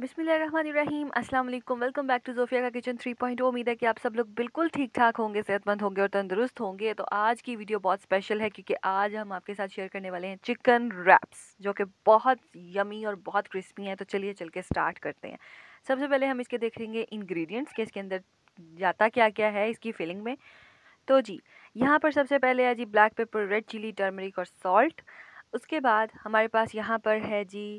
बिसमीम अस्सलाम वालेकुम वेलकम बैक टू जोफिया का किचन थ्री पॉइंट उम्मीद है कि आप सब लोग बिल्कुल ठीक ठाक होंगे सेहतमंद होंगे और तंदुरुस्त होंगे तो आज की वीडियो बहुत स्पेशल है क्योंकि आज हम आपके साथ शेयर करने वाले हैं चिकन रैप्स जो कि बहुत यमी और बहुत क्रिस्पी हैं तो चलिए चल के स्टार्ट करते हैं सबसे पहले हम इसके देखेंगे इन्ग्रीडियंट्स के इसके अंदर जाता क्या क्या है इसकी फिलिंग में तो जी यहाँ पर सबसे पहले है जी black pepper red chilli turmeric और सॉल्ट उसके बाद हमारे पास यहाँ पर है जी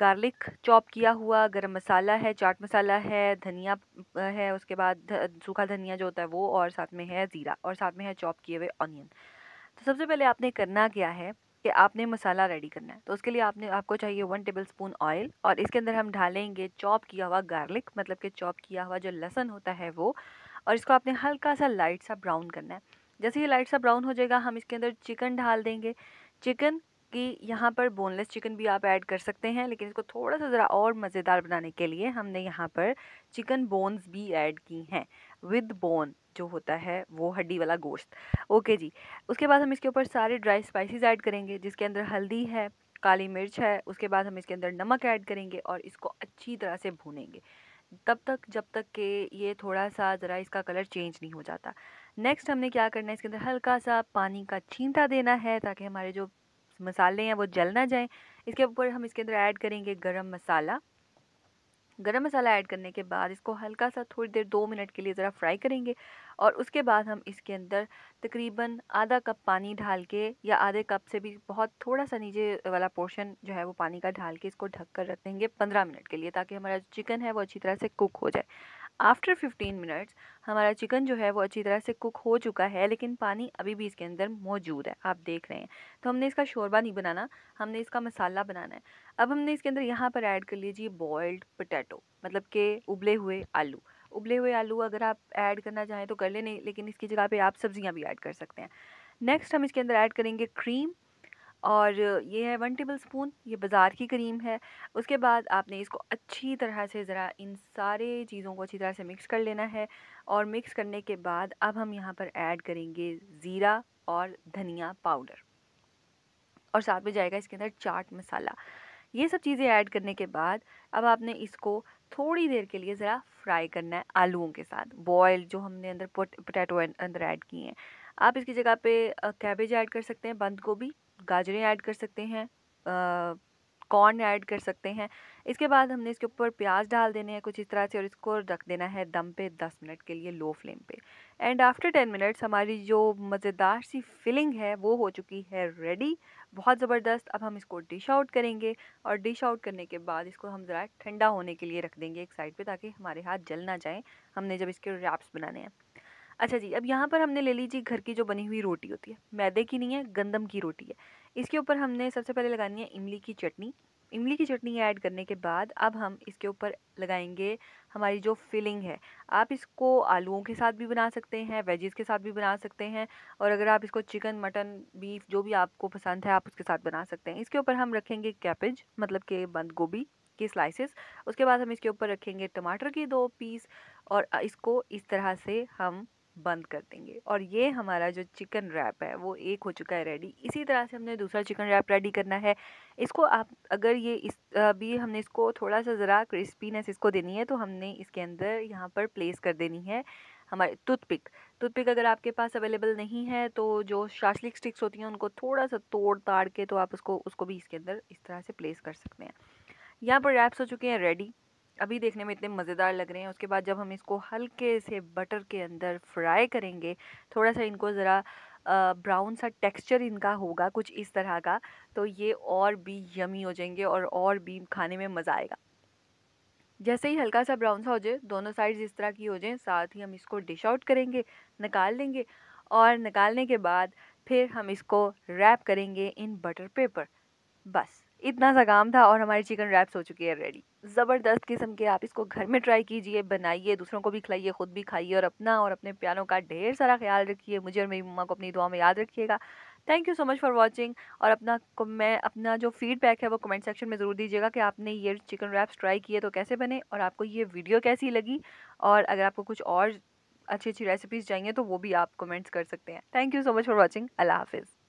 गार्लिक चॉप किया हुआ गरम मसाला है चाट मसाला है धनिया है उसके बाद सूखा धनिया जो होता है वो और साथ में है ज़ीरा और साथ में है चॉप किए हुए ऑनियन तो सबसे पहले आपने करना क्या है कि आपने मसाला रेडी करना है तो उसके लिए आपने आपको चाहिए वन टेबल स्पून ऑयल और इसके अंदर हम डालेंगे चॉप किया हुआ गार्लिक मतलब कि चॉप किया हुआ जो लहसन होता है वो और इसको आपने हल्का सा लाइट सा ब्राउन करना है जैसे ये लाइट सा ब्राउन हो जाएगा हम इसके अंदर चिकन डाल देंगे चिकन कि यहाँ पर बोनलेस चिकन भी आप ऐड कर सकते हैं लेकिन इसको थोड़ा सा ज़रा और मज़ेदार बनाने के लिए हमने यहाँ पर चिकन बोन्स भी ऐड की हैं विद बोन जो होता है वो हड्डी वाला गोश्त ओके जी उसके बाद हम इसके ऊपर सारे ड्राई स्पाइसेस ऐड करेंगे जिसके अंदर हल्दी है काली मिर्च है उसके बाद हम इसके अंदर नमक ऐड करेंगे और इसको अच्छी तरह से भूनेंगे तब तक जब तक के ये थोड़ा सा ज़रा इसका कलर चेंज नहीं हो जाता नेक्स्ट हमने क्या करना है इसके अंदर हल्का सा पानी का छींटा देना है ताकि हमारे जो मसाले हैं वो जल ना जाएँ इसके ऊपर हम इसके अंदर ऐड करेंगे गरम मसाला गरम मसाला ऐड करने के बाद इसको हल्का सा थोड़ी देर दो मिनट के लिए ज़रा फ्राई करेंगे और उसके बाद हम इसके अंदर तकरीबन आधा कप पानी ढाल के या आधे कप से भी बहुत थोड़ा सा नीचे वाला पोर्शन जो है वो पानी का ढाल के इसको ढक कर रख देंगे पंद्रह मिनट के लिए ताकि हमारा चिकन है वो अच्छी तरह से कुक हो जाए आफ्टर 15 मिनट्स हमारा चिकन जो है वो अच्छी तरह से कुक हो चुका है लेकिन पानी अभी भी इसके अंदर मौजूद है आप देख रहे हैं तो हमने इसका शोरबा नहीं बनाना हमने इसका मसाला बनाना है अब हमने इसके अंदर यहाँ पर ऐड कर लीजिए बॉयल्ड पोटैटो मतलब के उबले हुए आलू उबले हुए आलू अगर आप ऐड करना चाहें तो कर लेने नहीं लेकिन इसकी जगह पर आप सब्ज़ियाँ भी ऐड कर सकते हैं नेक्स्ट हम इसके अंदर ऐड करेंगे क्रीम और ये है वन टेबल स्पून ये बाज़ार की क्रीम है उसके बाद आपने इसको अच्छी तरह से ज़रा इन सारे चीज़ों को अच्छी तरह से मिक्स कर लेना है और मिक्स करने के बाद अब हम यहाँ पर ऐड करेंगे ज़ीरा और धनिया पाउडर और साथ में जाएगा इसके अंदर चाट मसाला ये सब चीज़ें ऐड करने के बाद अब आपने इसको थोड़ी देर के लिए ज़रा फ्राई करना है आलूओं के साथ बॉयल जो हमने अंदर पोटैटो अं, अंदर ऐड किए हैं आप इसकी जगह पे कैबेज ऐड कर सकते हैं बंद गोभी गाजरें ऐड कर सकते हैं कॉर्न ऐड कर सकते हैं इसके बाद हमने इसके ऊपर प्याज डाल देने हैं कुछ इस तरह से और इसको रख देना है दम पे दस मिनट के लिए लो फ्लेम पे एंड आफ्टर टेन मिनट्स हमारी जो मज़ेदार सी फिलिंग है वो हो चुकी है रेडी बहुत ज़बरदस्त अब हम इसको डिश आउट करेंगे और डिश आउट करने के बाद इसको हम ज़रा ठंडा होने के लिए रख देंगे एक साइड पर ताकि हमारे हाथ जल ना जाए हमने जब इसके रैप्स बनाने हैं अच्छा जी अब यहाँ पर हमने ले लीजिए घर की जो बनी हुई रोटी होती है मैदे की नहीं है गंदम की रोटी है इसके ऊपर हमने सबसे पहले लगानी है इमली की चटनी इमली की चटनी ऐड करने के बाद अब हम इसके ऊपर लगाएंगे हमारी जो फिलिंग है आप इसको आलूओं के साथ भी बना सकते हैं वेजेस के साथ भी बना सकते हैं और अगर आप इसको चिकन मटन बीफ जो भी आपको पसंद है आप उसके साथ बना सकते हैं इसके ऊपर हम रखेंगे कैपेज मतलब कि बंद गोभी की स्लाइसिस उसके बाद हम इसके ऊपर रखेंगे टमाटर के दो पीस और इसको इस तरह से हम बंद कर देंगे और ये हमारा जो चिकन रैप है वो एक हो चुका है रेडी इसी तरह से हमने दूसरा चिकन रैप रेडी करना है इसको आप अगर ये इस अभी हमने इसको थोड़ा सा ज़रा क्रिस्पीनेस इसको देनी है तो हमने इसके अंदर यहाँ पर प्लेस कर देनी है हमारे टूथपिक टूथपिक अगर आपके पास अवेलेबल नहीं है तो जो शाशलिक स्टिक्स होती हैं उनको थोड़ा सा तोड़ ताड़ के तो आप उसको उसको भी इसके अंदर इस तरह से प्लेस कर सकते हैं यहाँ पर रैप्स हो चुके हैं रेडी अभी देखने में इतने मज़ेदार लग रहे हैं उसके बाद जब हम इसको हल्के से बटर के अंदर फ्राई करेंगे थोड़ा सा इनको ज़रा ब्राउन सा टेक्सचर इनका होगा कुछ इस तरह का तो ये और भी यमी हो जाएंगे और और भी खाने में मज़ा आएगा जैसे ही हल्का सा ब्राउन सा हो जाए दोनों साइड्स इस तरह की हो जाए साथ ही हम इसको डिश आउट करेंगे निकाल लेंगे और निकालने के बाद फिर हम इसको रैप करेंगे इन बटर पेपर बस इतना सा काम था और हमारी चिकन रैप्स हो चुकी है रेडी ज़बरदस्त किस्म के आप इसको घर में ट्राई कीजिए बनाइए दूसरों को भी खिलाइए ख़ुद भी खाइए और अपना और अपने प्यारों का ढेर सारा ख्याल रखिए मुझे और मेरी मम्मा को अपनी दुआ में याद रखिएगा thank you so much for watching और अपना मैं अपना जो फीडबैक है वो कमेंट सेक्शन में ज़रूर दीजिएगा कि आपने ये चिकन रैप्स ट्राई किए तो कैसे बने और आपको ये वीडियो कैसी लगी और अगर आपको कुछ और अच्छी अच्छी रेसिपीज़ चाहिए तो वो भी आप कमेंट्स कर सकते हैं thank you so much for watching अल्लाह हाफिज़